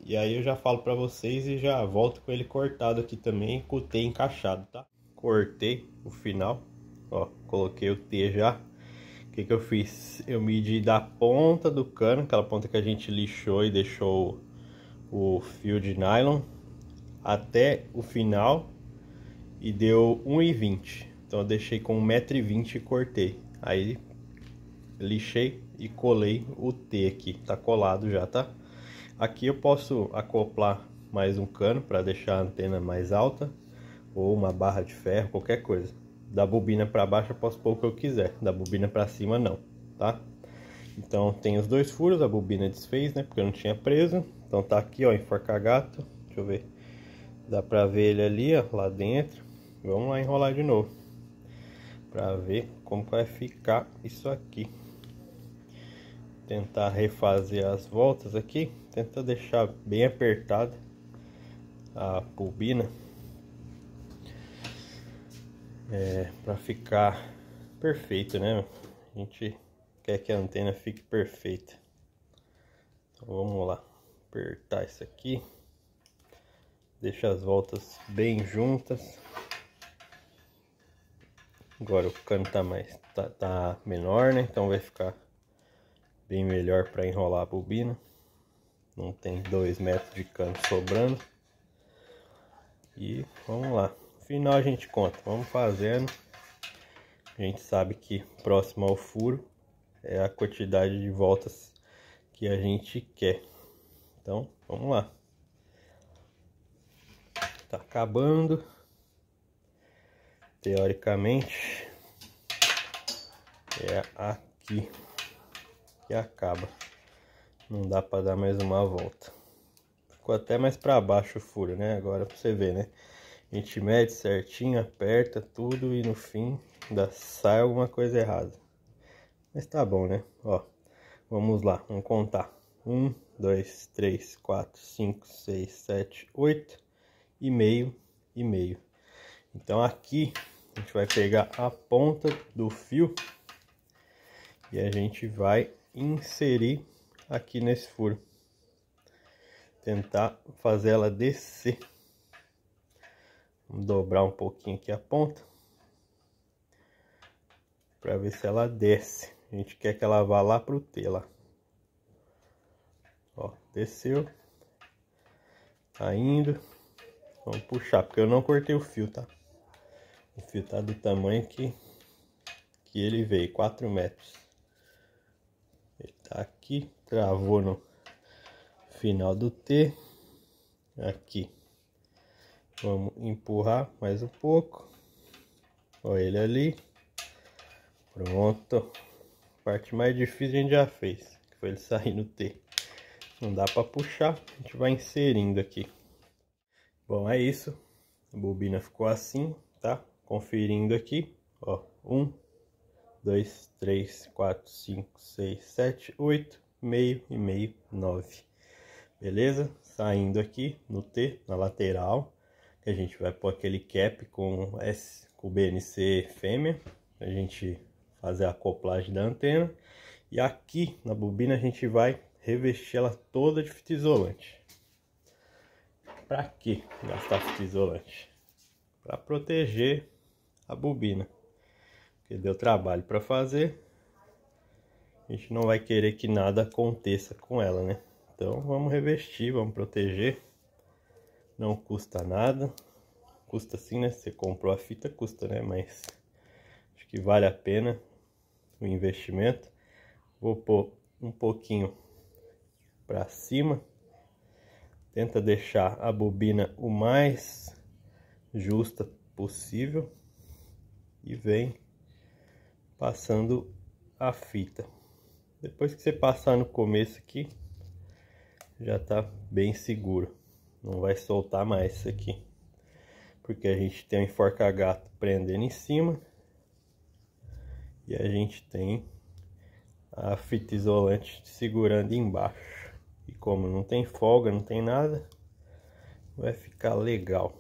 E aí eu já falo para vocês e já volto com ele cortado aqui também, com o T encaixado, tá? Cortei o final, ó, coloquei o T já. O que que eu fiz? Eu medi da ponta do cano, aquela ponta que a gente lixou e deixou o fio de nylon, até o final e deu 1,20. Então eu deixei com 1,20m e cortei. Aí lixei e colei o T aqui, tá colado já, tá? Aqui eu posso acoplar mais um cano para deixar a antena mais alta ou uma barra de ferro, qualquer coisa. Da bobina para baixo eu posso pôr o que eu quiser, da bobina para cima não, tá? Então tem os dois furos, a bobina desfez, né? Porque eu não tinha preso. Então tá aqui, ó, enforcar gato. Deixa eu ver. Dá pra ver ele ali, ó, lá dentro. Vamos lá enrolar de novo. Pra ver como vai ficar isso aqui tentar refazer as voltas aqui, tenta deixar bem apertada a bobina é, para ficar perfeito, né? A gente quer que a antena fique perfeita. Então, vamos lá, apertar isso aqui, deixa as voltas bem juntas. Agora o cano tá mais tá, tá menor, né? Então vai ficar bem melhor para enrolar a bobina. Não tem 2 metros de canto sobrando. E vamos lá. final a gente conta. Vamos fazendo. A gente sabe que próximo ao furo é a quantidade de voltas que a gente quer. Então, vamos lá. Tá acabando. Teoricamente é aqui e acaba. Não dá para dar mais uma volta. Ficou até mais para baixo o furo, né? Agora para você ver, né? A gente mede certinho, aperta tudo e no fim ainda sai alguma coisa errada. Mas tá bom, né? Ó, vamos lá, vamos contar. 1, 2, 3, 4, 5, 6, 7, 8 e meio e meio. Então aqui a gente vai pegar a ponta do fio e a gente vai inserir aqui nesse furo. Tentar fazer ela descer. Vamos dobrar um pouquinho aqui a ponta. Para ver se ela desce. A gente quer que ela vá lá o T lá. Ó, desceu. Tá indo. Vamos puxar, porque eu não cortei o fio, tá? O fio tá do tamanho que, que ele veio, 4 metros. Tá aqui, travou no final do T. Aqui. Vamos empurrar mais um pouco. Olha ele ali. Pronto. Parte mais difícil a gente já fez. Que foi ele sair no T. Não dá para puxar. A gente vai inserindo aqui. Bom, é isso. A bobina ficou assim, tá? Conferindo aqui. Ó, um, 2, 3, 4, 5, 6, 7, 8, meio e meio, 9. Beleza? Saindo aqui no T, na lateral, que a gente vai pôr aquele cap com S, com BNC fêmea, a gente fazer a acoplagem da antena. E aqui na bobina a gente vai revestir ela toda de fita isolante. Para que gastar fita isolante? Para proteger a bobina. Porque deu trabalho para fazer. A gente não vai querer que nada aconteça com ela, né? Então vamos revestir, vamos proteger. Não custa nada. Custa sim, né? Você comprou a fita, custa, né? Mas acho que vale a pena o investimento. Vou pôr um pouquinho para cima. Tenta deixar a bobina o mais justa possível. E vem passando a fita. Depois que você passar no começo aqui, já tá bem seguro. Não vai soltar mais isso aqui. Porque a gente tem o um enforca-gato prendendo em cima. E a gente tem a fita isolante segurando embaixo. E como não tem folga, não tem nada, vai ficar legal.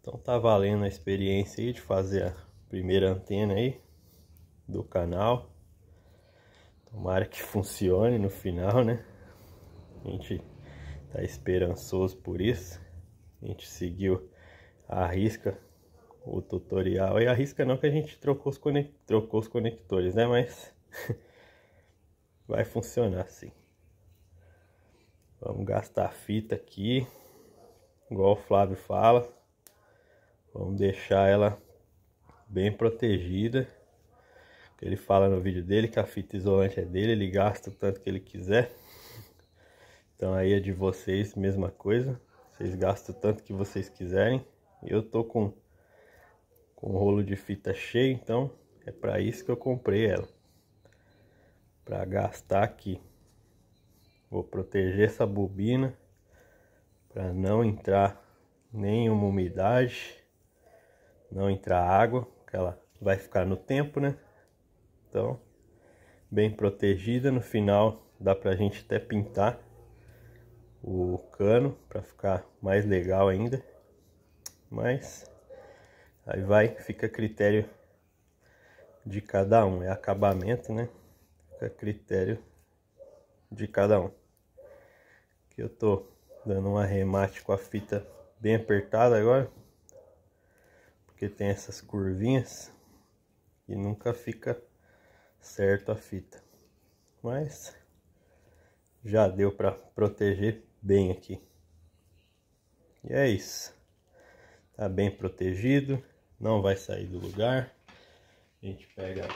Então tá valendo a experiência aí de fazer a primeira antena aí do canal. Tomara que funcione no final, né? A gente tá esperançoso por isso. A gente seguiu a risca o tutorial. E a risca não que a gente trocou os, conex, trocou os conectores, né? Mas vai funcionar sim. Vamos gastar fita aqui. Igual o Flávio fala. Vamos deixar ela bem protegida. Ele fala no vídeo dele que a fita isolante é dele, ele gasta o tanto que ele quiser. Então aí é de vocês, mesma coisa. Vocês gastam o tanto que vocês quiserem. Eu tô com, com o rolo de fita cheio, então é para isso que eu comprei ela. Para gastar aqui. Vou proteger essa bobina para não entrar nenhuma umidade, não entrar água, que ela vai ficar no tempo, né? Então, bem protegida. No final dá pra gente até pintar o cano para ficar mais legal ainda. Mas aí vai, fica a critério de cada um. É acabamento, né? Fica a critério de cada um. Que eu tô dando um arremate com a fita bem apertada agora porque tem essas curvinhas e nunca fica certo a fita mas já deu para proteger bem aqui e é isso tá bem protegido não vai sair do lugar a gente pega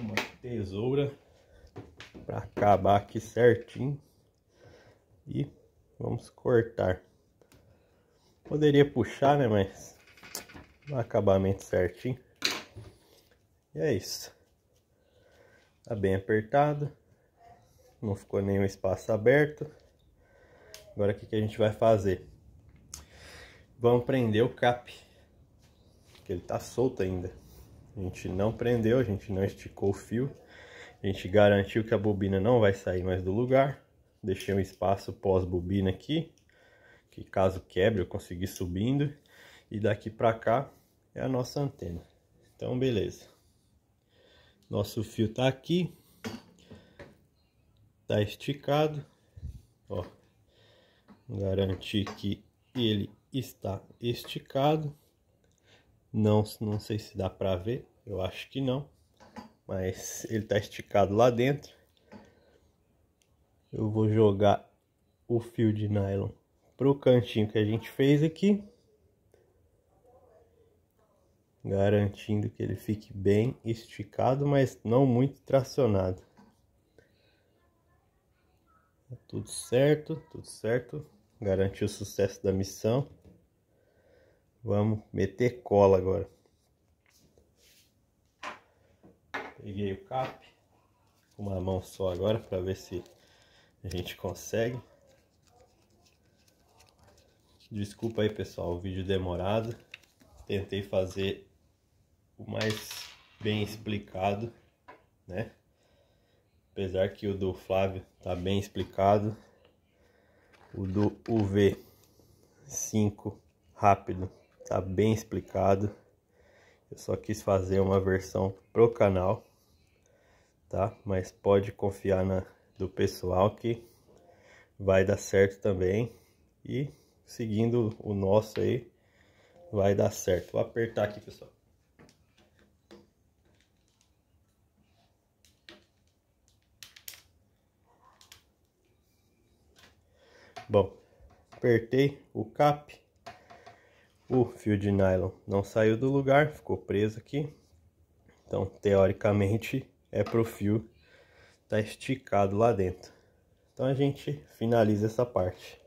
uma tesoura para acabar aqui certinho e vamos cortar poderia puxar né mas um acabamento certinho. E é isso. Tá bem apertado. Não ficou nenhum espaço aberto. Agora o que, que a gente vai fazer? Vamos prender o cap. Que ele tá solto ainda. A gente não prendeu, a gente não esticou o fio. A gente garantiu que a bobina não vai sair mais do lugar. Deixei um espaço pós-bobina aqui, que caso quebre eu consegui subindo e daqui para cá é a nossa antena. Então, beleza. Nosso fio tá aqui. Tá esticado. Ó. Garantir que ele está esticado. Não, não sei se dá para ver. Eu acho que não. Mas ele tá esticado lá dentro. Eu vou jogar o fio de nylon pro cantinho que a gente fez aqui garantindo que ele fique bem esticado, mas não muito tracionado. Tá tudo certo, tudo certo. Garantiu o sucesso da missão. Vamos meter cola agora. Peguei o cap com uma mão só agora para ver se a gente consegue. Desculpa aí pessoal, o vídeo demorado. Tentei fazer pouco mais bem explicado, né? Apesar que o do Flávio tá bem explicado, o do UV5 rápido tá bem explicado. Eu só quis fazer uma versão pro canal, tá? Mas pode confiar na do pessoal que vai dar certo também e seguindo o nosso aí vai dar certo. Vou apertar aqui, pessoal. Bom, apertei o cap, o fio de nylon não saiu do lugar, ficou preso aqui. Então, teoricamente, é pro fio tá esticado lá dentro. Então a gente finaliza essa parte.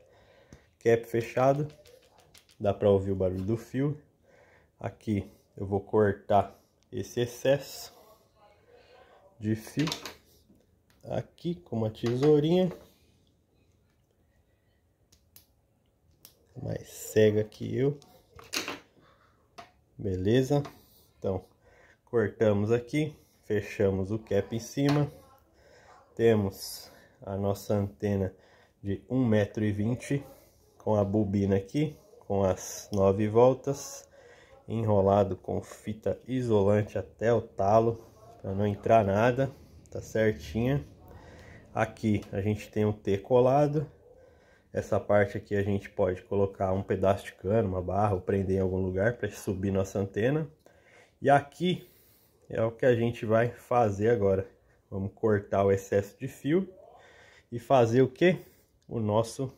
Cap fechado, dá para ouvir o barulho do fio. Aqui eu vou cortar esse excesso de fio aqui com uma tesourinha mais cega que eu. Beleza? Então, cortamos aqui, fechamos o cap em cima. Temos a nossa antena de 1,20m com a bobina aqui, com as 9 voltas, enrolado com fita isolante até o talo, para não entrar nada, tá certinha. Aqui a gente tem um T colado essa parte aqui a gente pode colocar um pedaço de cano, uma barra, ou prender em algum lugar para subir nossa antena. E aqui é o que a gente vai fazer agora. Vamos cortar o excesso de fio e fazer o que? O nosso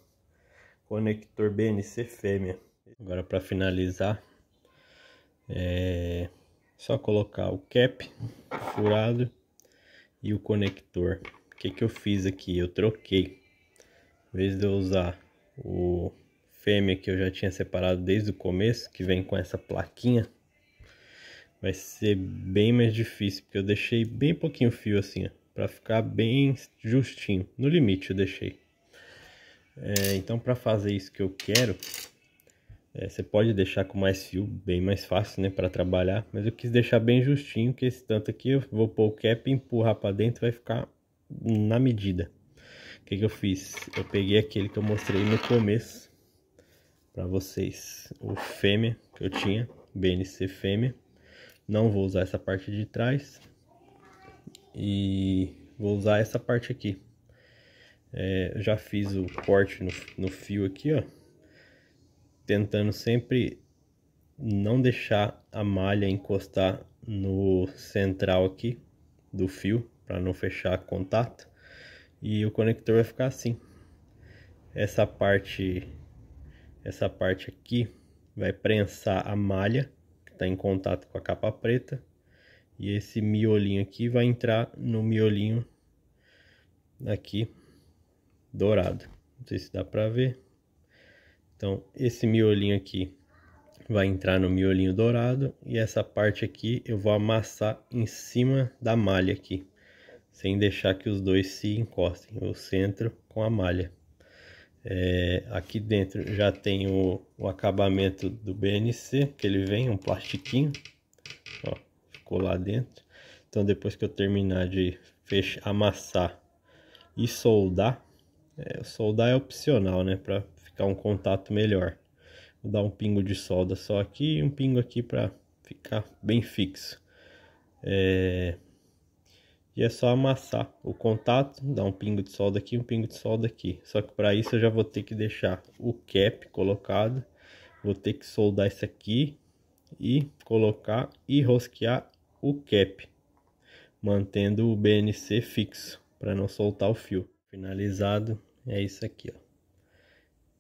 conector BNC fêmea. Agora para finalizar, é só colocar o cap furado e o conector. O que, que eu fiz aqui? Eu troquei em vez de eu usar o fêmea que eu já tinha separado desde o começo, que vem com essa plaquinha, vai ser bem mais difícil, porque eu deixei bem pouquinho fio assim, para ficar bem justinho, no limite eu deixei. É, então para fazer isso que eu quero, é, você pode deixar com mais fio, bem mais fácil, né, para trabalhar, mas eu quis deixar bem justinho, que esse tanto aqui eu vou pôr o cap, empurrar para dentro, vai ficar na medida que, que eu fiz? Eu peguei aquele que eu mostrei no começo para vocês. O fêmea que eu tinha, BNC fêmea. Não vou usar essa parte de trás. E vou usar essa parte aqui. É, já fiz o corte no, no fio aqui, ó. Tentando sempre não deixar a malha encostar no central aqui do fio para não fechar contato e o conector vai ficar assim essa parte essa parte aqui vai prensar a malha que está em contato com a capa preta e esse miolinho aqui vai entrar no miolinho aqui dourado não sei se dá para ver então esse miolinho aqui vai entrar no miolinho dourado e essa parte aqui eu vou amassar em cima da malha aqui sem deixar que os dois se encostem, o centro com a malha. É, aqui dentro já tem o, o, acabamento do BNC, que ele vem, um plastiquinho, ó, ficou lá dentro. Então depois que eu terminar de fechar, amassar e soldar, é, soldar é opcional, né, para ficar um contato melhor. Vou dar um pingo de solda só aqui e um pingo aqui para ficar bem fixo. É, e é só amassar o contato, dar um pingo de solda aqui, um pingo de solda aqui. Só que para isso eu já vou ter que deixar o cap colocado, vou ter que soldar isso aqui e colocar e rosquear o cap, mantendo o BNC fixo para não soltar o fio. Finalizado, é isso aqui, ó.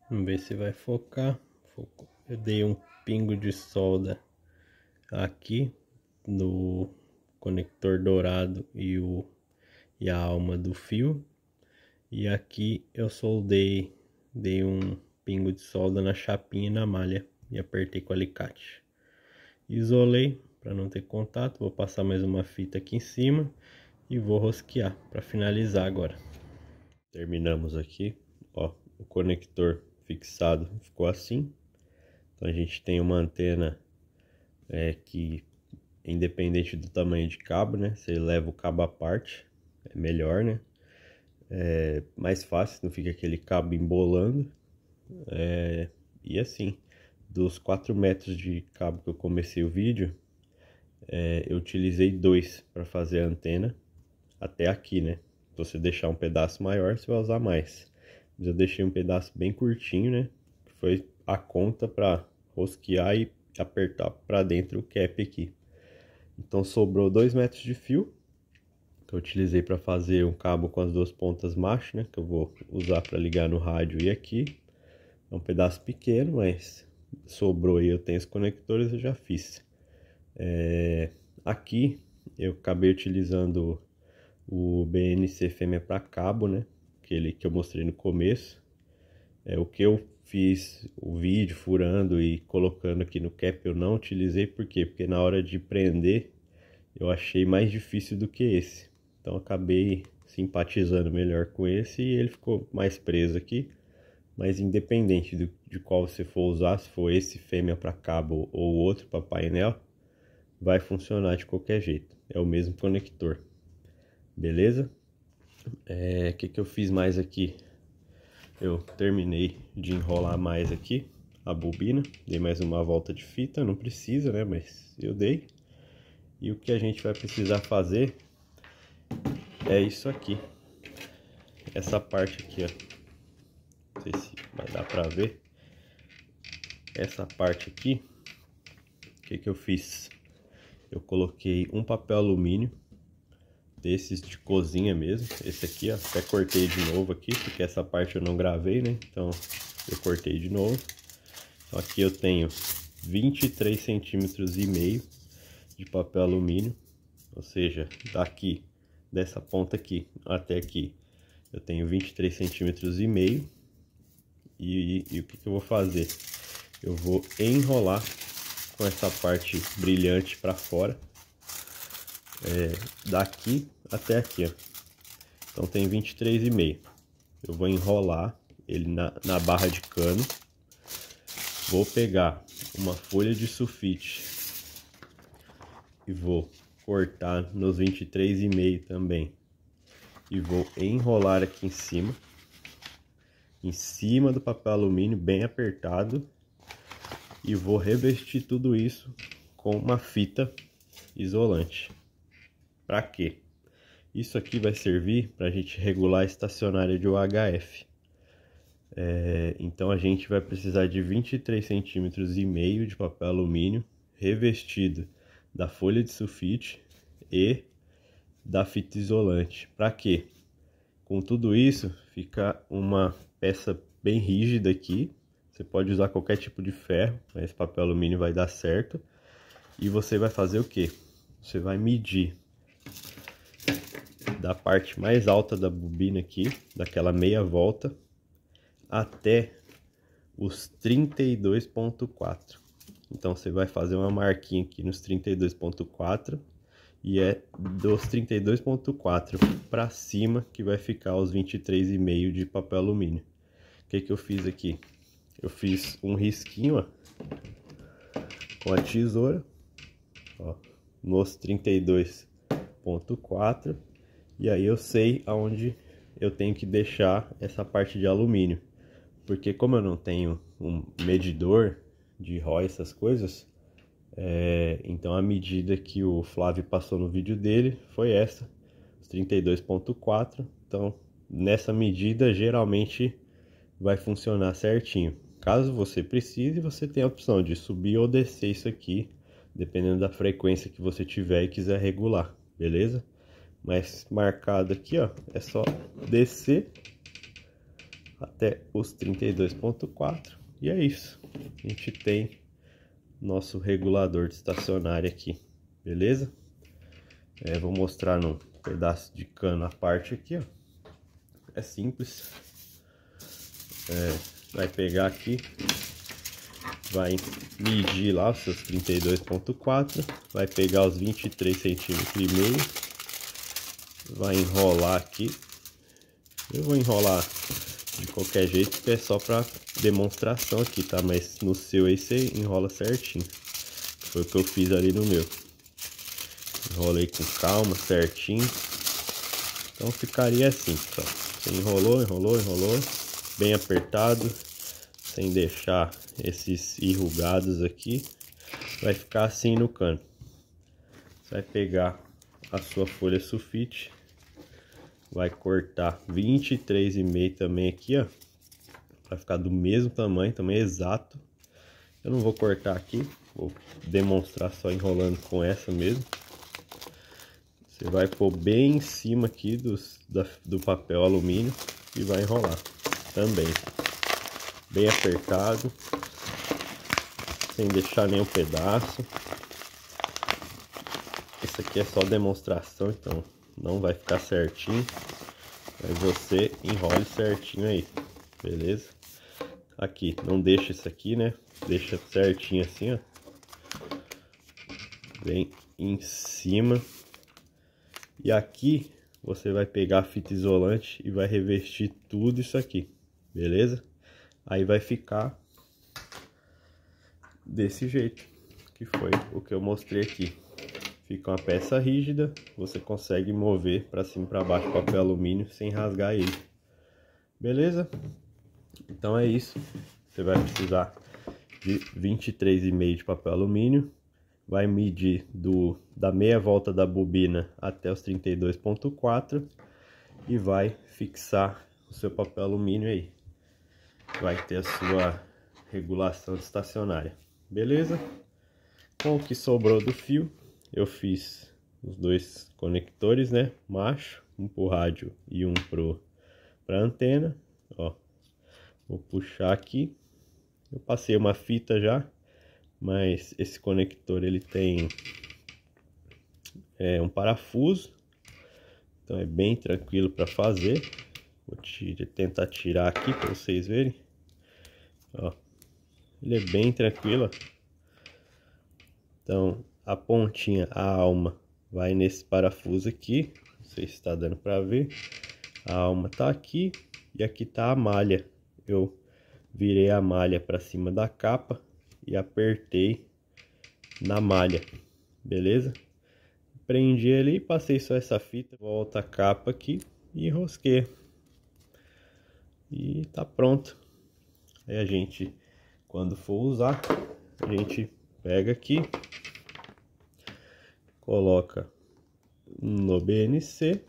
Vamos ver se vai focar. Focou. Eu dei um pingo de solda aqui no conector dourado e, o, e a alma do fio. E aqui eu soldei, dei um pingo de solda na chapinha e na malha e apertei com o alicate. Isolei para não ter contato, vou passar mais uma fita aqui em cima e vou rosquear para finalizar agora. Terminamos aqui, ó, o conector fixado ficou assim. Então a gente tem uma antena é, que independente do tamanho de cabo, né? Você leva o cabo à parte, é melhor, né? É mais fácil, não fica aquele cabo embolando. É, e assim, dos 4 metros de cabo que eu comecei o vídeo, é, eu utilizei dois para fazer a antena até aqui, né? Se você deixar um pedaço maior, você vai usar mais. Mas eu deixei um pedaço bem curtinho, né? Foi a conta para rosquear e apertar para dentro o cap aqui. Então sobrou 2 metros de fio, que eu utilizei para fazer um cabo com as duas pontas macho, né, que eu vou usar para ligar no rádio e aqui. É um pedaço pequeno, mas sobrou e eu tenho os conectores, eu já fiz. É, aqui eu acabei utilizando o BNC fêmea para cabo, né, aquele que eu mostrei no começo. É, o que eu fiz o vídeo furando e colocando aqui no cap, eu não utilizei por quê? Porque na hora de prender eu achei mais difícil do que esse. Então acabei simpatizando melhor com esse e ele ficou mais preso aqui. Mas independente do, de qual você for usar, se for esse fêmea para cabo ou outro para painel, vai funcionar de qualquer jeito. É o mesmo conector. Beleza? O é, que, que eu fiz mais aqui? Eu terminei de enrolar mais aqui a bobina, dei mais uma volta de fita, não precisa, né, mas eu dei. E o que a gente vai precisar fazer é isso aqui. Essa parte aqui, ó. Não sei se vai dar pra ver. Essa parte aqui, o que que eu fiz? Eu coloquei um papel alumínio desses de cozinha mesmo. Esse aqui, ó, até cortei de novo aqui, porque essa parte eu não gravei, né? Então eu cortei de novo. Então aqui eu tenho 23 centímetros e meio de papel alumínio, ou seja, daqui dessa ponta aqui até aqui eu tenho 23 centímetros e meio. E, e, e o que, que eu vou fazer? Eu vou enrolar com essa parte brilhante para fora é, daqui até aqui, ó. Então tem 23,5. Eu vou enrolar ele na, na barra de cano. Vou pegar uma folha de sulfite e vou cortar nos 23,5 também. E vou enrolar aqui em cima, em cima do papel alumínio, bem apertado. E vou revestir tudo isso com uma fita isolante. Para quê? Isso aqui vai servir para a gente regular a estacionária de UHF. É, então a gente vai precisar de 23,5 cm e meio de papel alumínio revestido da folha de sulfite e da fita isolante. Para quê? Com tudo isso, fica uma peça bem rígida aqui. Você pode usar qualquer tipo de ferro, mas papel alumínio vai dar certo. E você vai fazer o quê? Você vai medir da parte mais alta da bobina aqui, daquela meia volta, até os 32.4. Então você vai fazer uma marquinha aqui nos 32.4 e é dos 32.4 para cima que vai ficar os 23,5 de papel alumínio. O que que eu fiz aqui? Eu fiz um risquinho, ó, com a tesoura, ó, nos 32.4 e aí eu sei aonde eu tenho que deixar essa parte de alumínio. Porque como eu não tenho um medidor de ROI, essas coisas, é, então a medida que o Flávio passou no vídeo dele foi essa, 32.4. Então nessa medida geralmente vai funcionar certinho. Caso você precise, você tem a opção de subir ou descer isso aqui, dependendo da frequência que você tiver e quiser regular, beleza? mais marcado aqui, ó, é só descer até os 32.4 e é isso. A gente tem nosso regulador de estacionário aqui, beleza? É, vou mostrar num pedaço de cano a parte aqui, ó. É simples. É, vai pegar aqui, vai medir lá os seus 32.4, vai pegar os 23 centímetros e meio vai enrolar aqui. Eu vou enrolar de qualquer jeito, porque é só para demonstração aqui, tá? Mas no seu aí você enrola certinho. Foi o que eu fiz ali no meu. Enrolei com calma, certinho. Então ficaria assim, só. Você enrolou, enrolou, enrolou. Bem apertado, sem deixar esses enrugados aqui. Vai ficar assim no canto. Você vai pegar a sua folha sulfite vai cortar 23,5 também aqui, ó. vai ficar do mesmo tamanho, também exato. Eu não vou cortar aqui, vou demonstrar só enrolando com essa mesmo. Você vai pôr bem em cima aqui dos, da, do papel alumínio e vai enrolar também. Bem apertado, sem deixar nenhum pedaço. Isso aqui é só demonstração, então não vai ficar certinho, mas você enrole certinho aí, beleza? Aqui, não deixa isso aqui, né? Deixa certinho assim, ó. Bem em cima. E aqui você vai pegar a fita isolante e vai revestir tudo isso aqui, beleza? Aí vai ficar desse jeito, que foi o que eu mostrei aqui. Fica uma peça rígida, você consegue mover para cima e para baixo o papel alumínio sem rasgar ele. Beleza? Então é isso. Você vai precisar de 23,5 de papel alumínio. Vai medir do, da meia volta da bobina até os 32.4 e vai fixar o seu papel alumínio aí. Vai ter a sua regulação estacionária. Beleza? Com o que sobrou do fio, eu fiz os dois conectores, né? Macho, um pro rádio e um pro pra antena, ó. Vou puxar aqui. Eu passei uma fita já, mas esse conector ele tem é, um parafuso, então é bem tranquilo para fazer. Vou tira, tentar tirar aqui para vocês verem. Ó, ele é bem tranquilo. Então a pontinha, a alma, vai nesse parafuso aqui. Não sei se está dando para ver. A alma está aqui e aqui está a malha. Eu virei a malha para cima da capa e apertei na malha, beleza? Prendi ali, passei só essa fita, volta a capa aqui e rosquei. E tá pronto. Aí a gente, quando for usar, a gente pega aqui, coloca no BNC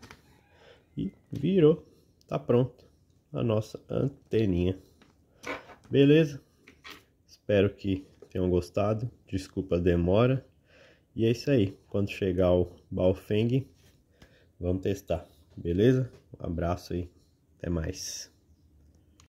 e virou. Tá pronto a nossa anteninha. Beleza? Espero que tenham gostado. Desculpa a demora. E é isso aí. Quando chegar o Baofeng, vamos testar. Beleza? Um abraço aí. Até mais.